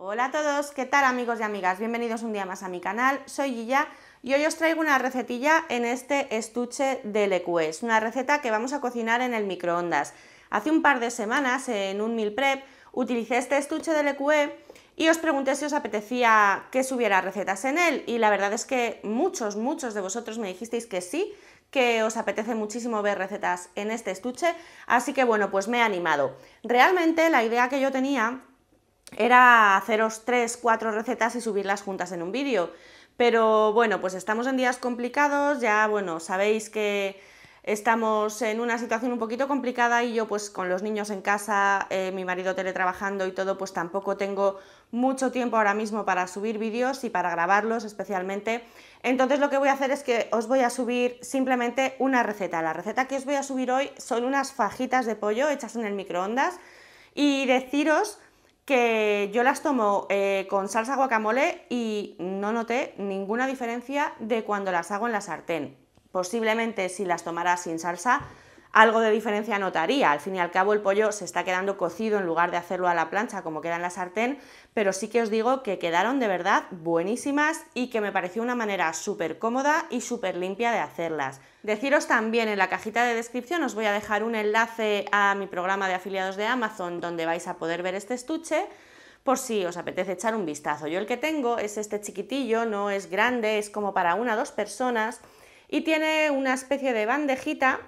Hola a todos, ¿qué tal amigos y amigas? Bienvenidos un día más a mi canal, soy Gilla y hoy os traigo una recetilla en este estuche de es una receta que vamos a cocinar en el microondas. Hace un par de semanas en un meal prep utilicé este estuche de Lecué y os pregunté si os apetecía que subiera recetas en él y la verdad es que muchos, muchos de vosotros me dijisteis que sí, que os apetece muchísimo ver recetas en este estuche, así que bueno, pues me he animado. Realmente la idea que yo tenía era haceros tres, cuatro recetas y subirlas juntas en un vídeo. Pero bueno, pues estamos en días complicados, ya bueno, sabéis que estamos en una situación un poquito complicada y yo pues con los niños en casa, eh, mi marido teletrabajando y todo, pues tampoco tengo mucho tiempo ahora mismo para subir vídeos y para grabarlos especialmente. Entonces lo que voy a hacer es que os voy a subir simplemente una receta. La receta que os voy a subir hoy son unas fajitas de pollo hechas en el microondas y deciros que yo las tomo eh, con salsa guacamole y no noté ninguna diferencia de cuando las hago en la sartén. Posiblemente si las tomara sin salsa algo de diferencia notaría. Al fin y al cabo el pollo se está quedando cocido en lugar de hacerlo a la plancha como queda en la sartén, pero sí que os digo que quedaron de verdad buenísimas y que me pareció una manera súper cómoda y súper limpia de hacerlas. Deciros también en la cajita de descripción os voy a dejar un enlace a mi programa de afiliados de Amazon donde vais a poder ver este estuche por si os apetece echar un vistazo. Yo el que tengo es este chiquitillo, no es grande, es como para una o dos personas y tiene una especie de bandejita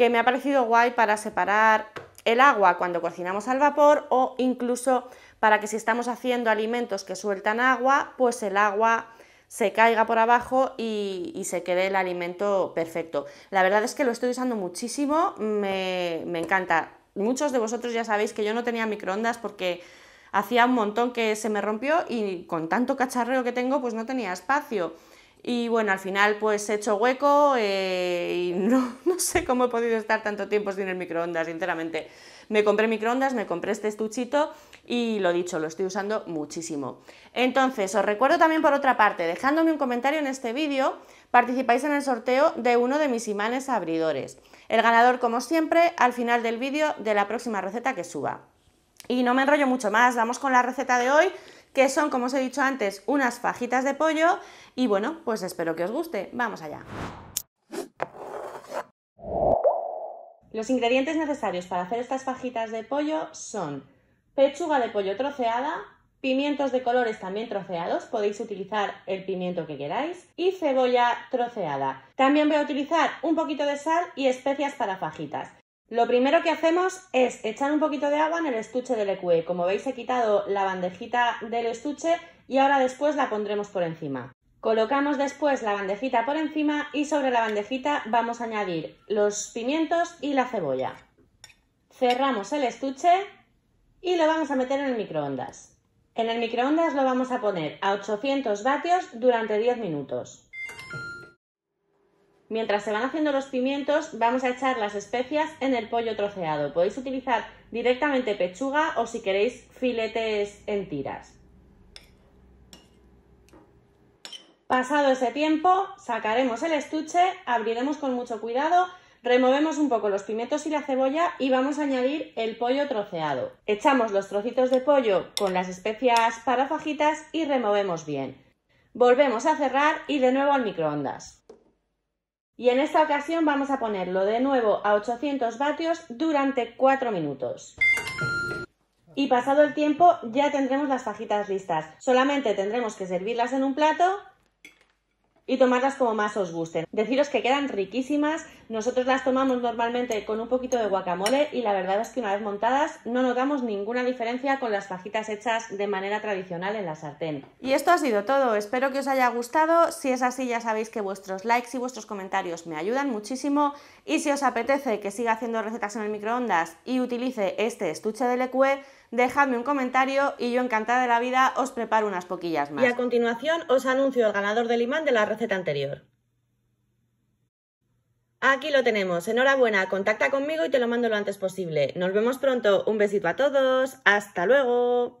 que me ha parecido guay para separar el agua cuando cocinamos al vapor o incluso para que si estamos haciendo alimentos que sueltan agua, pues el agua se caiga por abajo y, se quede el alimento perfecto. La verdad es que lo estoy usando muchísimo, me, me, encanta. Muchos de vosotros ya sabéis que yo no tenía microondas porque hacía un montón que se me rompió y con tanto cacharreo que tengo pues no tenía espacio. Y bueno, al final pues he hecho hueco eh, y no, no, sé cómo he podido estar tanto tiempo sin el microondas, sinceramente. Me compré microondas, me compré este estuchito y lo dicho, lo estoy usando muchísimo. Entonces, os recuerdo también por otra parte, dejándome un comentario en este vídeo, participáis en el sorteo de uno de mis imanes abridores. El ganador, como siempre, al final del vídeo de la próxima receta que suba. Y no me enrollo mucho más, vamos con la receta de hoy que son, como os he dicho antes, unas fajitas de pollo y bueno, pues espero que os guste. Vamos allá. Los ingredientes necesarios para hacer estas fajitas de pollo son pechuga de pollo troceada, pimientos de colores también troceados, podéis utilizar el pimiento que queráis, y cebolla troceada. También voy a utilizar un poquito de sal y especias para fajitas. Lo primero que hacemos es echar un poquito de agua en el estuche del EQE. Como veis he quitado la bandejita del estuche y ahora después la pondremos por encima. Colocamos después la bandejita por encima y sobre la bandejita vamos a añadir los pimientos y la cebolla. Cerramos el estuche y lo vamos a meter en el microondas. En el microondas lo vamos a poner a 800 vatios durante 10 minutos. Mientras se van haciendo los pimientos, vamos a echar las especias en el pollo troceado. Podéis utilizar directamente pechuga o si queréis filetes en tiras. Pasado ese tiempo, sacaremos el estuche, abriremos con mucho cuidado removemos un poco los pimientos y la cebolla y vamos a añadir el pollo troceado. Echamos los trocitos de pollo con las especias para fajitas y removemos bien. Volvemos a cerrar y de nuevo al microondas. Y en esta ocasión vamos a ponerlo de nuevo a 800 vatios durante 4 minutos. Y pasado el tiempo ya tendremos las fajitas listas. Solamente tendremos que servirlas en un plato y tomarlas como más os gusten. Deciros que quedan riquísimas, nosotros las tomamos normalmente con un poquito de guacamole y la verdad es que una vez montadas no notamos ninguna diferencia con las fajitas hechas de manera tradicional en la sartén. Y esto ha sido todo, espero que os haya gustado, si es así ya sabéis que vuestros likes y vuestros comentarios me ayudan muchísimo y si os apetece que siga haciendo recetas en el microondas y utilice este estuche de LQE, dejadme un comentario y yo encantada de la vida os preparo unas poquillas más. Y a continuación os anuncio el ganador del imán de la receta anterior. Aquí lo tenemos. Enhorabuena, contacta conmigo y te lo mando lo antes posible. Nos vemos pronto. Un besito a todos. Hasta luego.